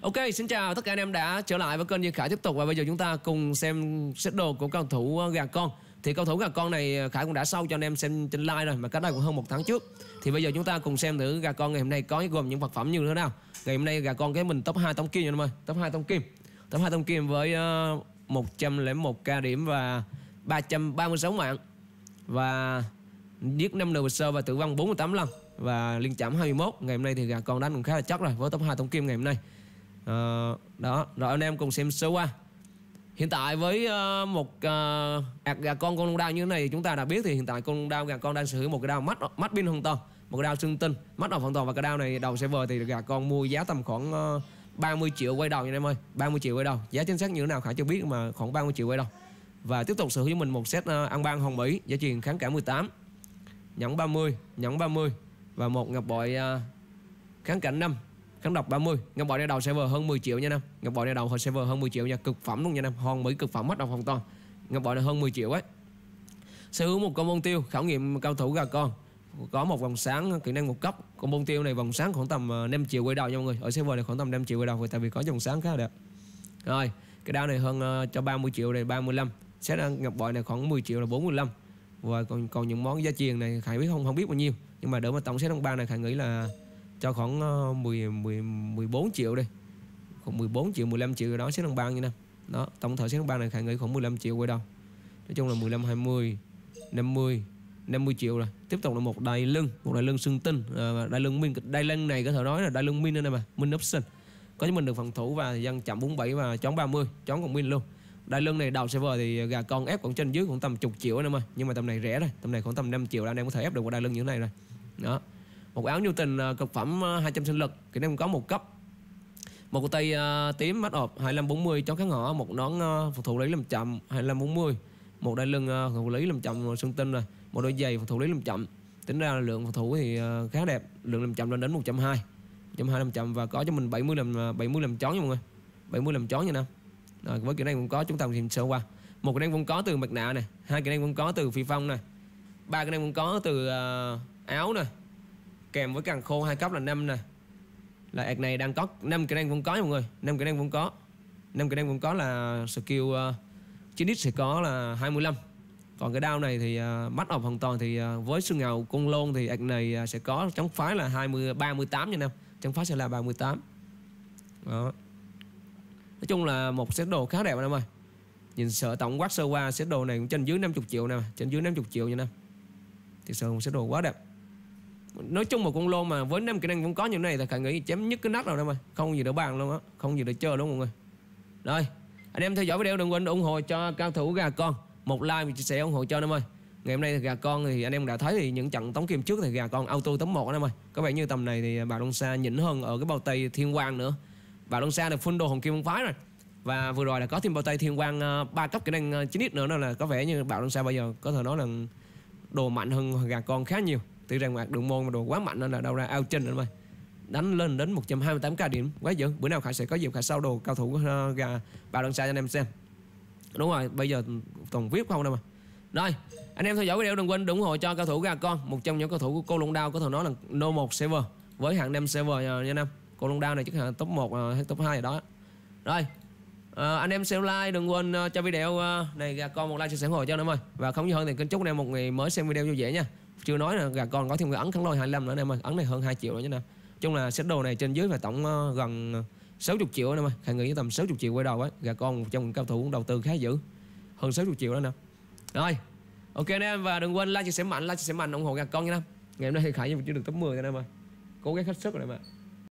Ok, xin chào tất cả anh em đã trở lại với kênh Như Khải tiếp tục và bây giờ chúng ta cùng xem set đồ của cầu thủ ờ, gà con. Thì cầu thủ gà con này ờ, Khải cũng đã sau cho anh em xem trên live rồi mà cách đây cũng hơn một tháng trước. Thì bây giờ chúng ta cùng xem thử gà con ngày hôm nay có gồm những vật phẩm như thế nào. Ngày hôm nay gà con cái mình top 2 tông kim nha em ơi, top 2 tông kim. Top 2 tông kim với 101k ờ, điểm và 336 mạng và giết 5 lượt sơ và tử vong 48 lần và liên chạm 21 ngày hôm nay thì gà con đánh cũng khá là chắc rồi với top 2 tông kim ngày hôm nay à, đó rồi anh em cùng xem show qua hiện tại với uh, một uh, gà con con đao như thế này chúng ta đã biết thì hiện tại con đao gà con đang sở hữu một cái đao mắt mắt pin hoàn toàn một cái đao xương tinh mắt đỏ hoàn toàn và cái đao này đầu sẽ vờ thì gà con mua giá tầm khoảng uh, 30 triệu quay đầu nha em ơi 30 triệu quay đầu giá chính xác như thế nào khả chưa biết mà khoảng 30 triệu quay đầu và tiếp tục sở hữu cho mình một set uh, ăn ban hồng mỹ giá trị kháng cả 18 nhẫn 30 nhẫn 30 và một ngọc bội uh, kháng cảnh 5 Kháng độc 30 Ngọc bội đeo đầu server hơn 10 triệu nha Nam Ngọc bội đeo đầu hồi server hơn 10 triệu nha Cực phẩm luôn nha Nam hoàn Mỹ cực phẩm mất đồng hoàn toàn Ngọc bội là hơn 10 triệu ấy Sở hữu một con môn tiêu Khảo nghiệm cao thủ gà con có một vòng sáng kỹ năng một cấp con môn tiêu này vòng sáng khoảng tầm 5 à, triệu quay đầu nha mọi người ở server này khoảng tầm 5 triệu quay đầu tại vì có vòng sáng khá đẹp rồi cái đao này hơn uh, cho 30 triệu này 35 sẽ là ngọc bội này khoảng 10 triệu là 45 và còn còn những món gia truyền này khải biết không không biết bao nhiêu nhưng mà đỡ mà tổng xét ông ba này khải nghĩ là cho khoảng 10, 10, 14 triệu đi khoảng 14 triệu 15 triệu đó sẽ đồng ban như nè đó tổng thể sẽ đồng ban này khả nghĩ khoảng 15 triệu quay đâu nói chung là 15 20 50 50 triệu rồi tiếp tục là một đai lưng một đai lưng xương tinh à, ờ, đai lưng minh đai lưng này có thể nói là đai lưng minh đây mà minh option có những mình được phòng thủ và dân chậm 47 và chón 30 chón còn minh luôn đai lưng này đầu server thì gà con ép còn trên dưới cũng tầm chục triệu anh em ơi nhưng mà tầm này rẻ rồi tầm này khoảng tầm 5 triệu là anh em có thể ép được một đai lưng như thế này rồi đó một áo tình ờ, cực phẩm 200 ờ, sinh lực kỹ năng có một cấp một cổ tay uh, tím mắt ọp 2540 chống kháng ngõ một nón uh, phục thủ lý làm chậm 2540 một đai lưng uh, phục thủ lý làm chậm sơn tinh rồi một đôi giày phục thủ lý làm chậm tính ra là lượng phục thủ thì uh, khá đẹp lượng làm chậm lên đến 120 120 làm chậm và có cho mình 70 làm 70 làm chón nha mọi người 70 làm chón nha nam rồi, với kỹ năng cũng có chúng ta cùng sơ qua một kỹ năng cũng có từ mặt nạ này hai kỹ năng cũng có từ phi phong này ba kỹ năng cũng có từ uh, áo này kèm với càng khô hai cấp là 5 nè là ẹt này đang có 5 kỹ năng vẫn có mọi người 5 kỹ năng vẫn có 5 kỹ năng vẫn có là skill uh, ờ, 9 sẽ có là 25 còn cái đao này thì uh, bắt ọc hoàn toàn thì uh, với xương ngầu cung lôn thì ẹt này uh, sẽ có chống phái là 20 38 nha nam chống phái sẽ là 38 đó Nói chung là một set đồ khá đẹp anh em ơi Nhìn sợ tổng quát sơ qua set đồ này cũng trên dưới 50 triệu nè Trên dưới 50 triệu nha nè Thì sợ một set đồ quá đẹp nói chung một con lô mà với năm kỹ năng cũng có như này thì khả nghĩ chém nhất cái nát rồi đâu mà không gì để bàn luôn á không gì để chơi luôn mọi người rồi anh em theo dõi video đừng quên ủng hộ cho cao thủ gà con một like mình chia sẻ ủng hộ cho em ơi ngày hôm nay thì gà con thì anh em đã thấy thì những trận tống kim trước thì gà con auto tấm một anh em ơi có vẻ như tầm này thì bà đông sa nhỉnh hơn ở cái bao tay thiên quang nữa bà đông sa được phun đồ hồng kim phái rồi và vừa rồi là có thêm bao tay thiên quang ờ, ba cấp kỹ năng ờ, chín ít nữa nên là có vẻ như bảo đông sa bây giờ có thể nói là đồ mạnh hơn gà con khá nhiều tự rằng mặt đường môn mà đồ quá mạnh nên là đâu ra ao trên rồi mày đánh lên đến 128k điểm quá dữ bữa nào khải sẽ có dịp khải sau đồ cao thủ uh, gà bà đơn xa cho anh em xem đúng rồi bây giờ toàn viết không đâu mà rồi anh em theo dõi video đừng quên ủng hộ cho cao thủ gà con một trong những cao thủ của cô long đao có thể nói là no một server với hạng năm server ờ, nha anh em cô long đao này chắc là top 1 ờ, hay top 2 rồi đó rồi à, anh em xem like đừng quên cho video này gà con một like chia sẻ ủng hộ cho nữa mời và không gì hơn thì kính chúc anh em một ngày mới xem video vui vẻ nha chưa nói là gà con có thêm cái ấn khắn đôi 25 nữa anh em ơi ấn này hơn 2 triệu nữa chứ nè chung là set đồ này trên dưới là tổng ờ, gần 60 ờ, triệu anh em ơi khả nghĩ tầm 60 triệu quay đầu ấy gà con trong những cao thủ đầu tư khá dữ hơn 60 triệu đó nè rồi ok anh em và đừng quên like chia sẻ mạnh like chia sẻ mạnh ủng hộ gà con nha anh em ngày hôm nay thì khải nhưng chưa được top 10 anh em ơi cố gắng hết sức rồi em ạ